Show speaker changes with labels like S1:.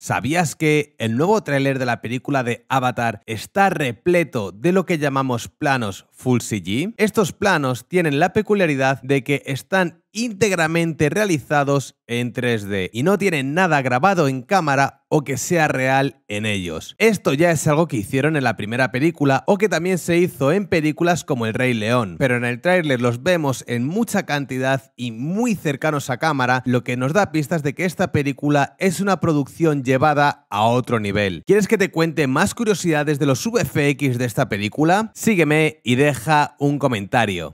S1: ¿Sabías que el nuevo tráiler de la película de Avatar está repleto de lo que llamamos planos Full CG. Estos planos tienen la peculiaridad de que están íntegramente realizados en 3D y no tienen nada grabado en cámara o que sea real en ellos. Esto ya es algo que hicieron en la primera película o que también se hizo en películas como El Rey León, pero en el tráiler los vemos en mucha cantidad y muy cercanos a cámara, lo que nos da pistas de que esta película es una producción llevada a otro nivel. ¿Quieres que te cuente más curiosidades de los VFX de esta película? Sígueme y deja un comentario.